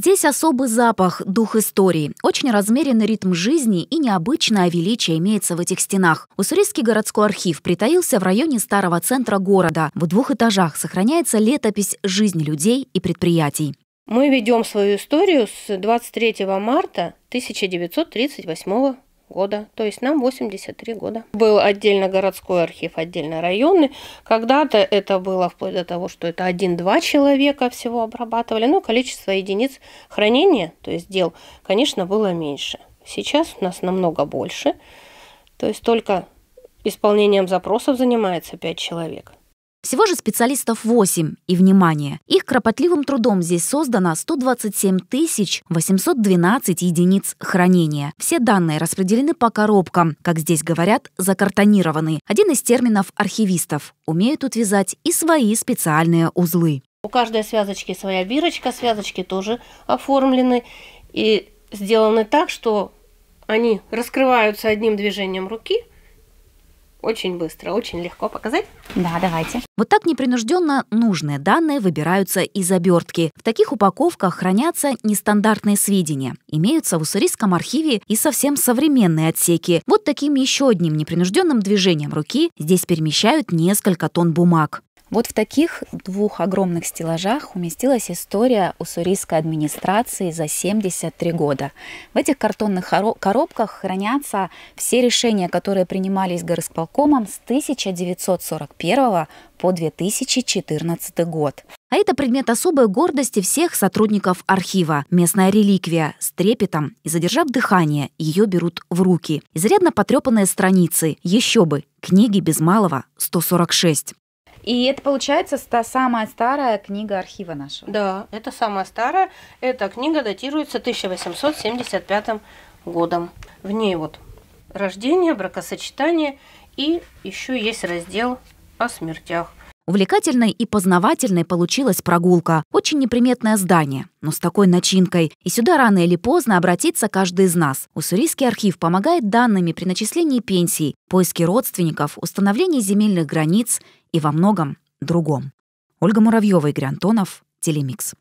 Здесь особый запах, дух истории, очень размеренный ритм жизни и необычное величие имеется в этих стенах. Уссурийский городской архив притаился в районе старого центра города. В двух этажах сохраняется летопись жизни людей и предприятий. Мы ведем свою историю с 23 марта 1938 года года, то есть нам 83 года. Был отдельно городской архив, отдельно районы. Когда-то это было вплоть до того, что это 1-2 человека всего обрабатывали, но количество единиц хранения, то есть дел, конечно, было меньше. Сейчас у нас намного больше, то есть только исполнением запросов занимается 5 человек. Всего же специалистов 8, и, внимание, их кропотливым трудом здесь создано 127 812 единиц хранения. Все данные распределены по коробкам, как здесь говорят, закартонированы. Один из терминов архивистов. Умеют утвязать и свои специальные узлы. У каждой связочки своя бирочка, связочки тоже оформлены и сделаны так, что они раскрываются одним движением руки – очень быстро, очень легко показать. Да, давайте. Вот так непринужденно нужные данные выбираются из обертки. В таких упаковках хранятся нестандартные сведения. Имеются в уссурийском архиве и совсем современные отсеки. Вот таким еще одним непринужденным движением руки здесь перемещают несколько тонн бумаг. Вот в таких двух огромных стеллажах уместилась история уссурийской администрации за 73 года. В этих картонных коробках хранятся все решения, которые принимались горосполкомом с 1941 по 2014 год. А это предмет особой гордости всех сотрудников архива. Местная реликвия с трепетом и задержав дыхание, ее берут в руки. Изрядно потрепанные страницы, еще бы, книги без малого 146. И это получается та самая старая книга архива нашего. Да, это самая старая. Эта книга датируется 1875 годом. В ней вот рождение, бракосочетание и еще есть раздел о смертях. Увлекательной и познавательной получилась прогулка. Очень неприметное здание, но с такой начинкой. И сюда рано или поздно обратится каждый из нас. Уссурийский архив помогает данными при начислении пенсий, поиске родственников, установлении земельных границ и во многом другом. Ольга Муравьева, Игорь Антонов, Телемикс.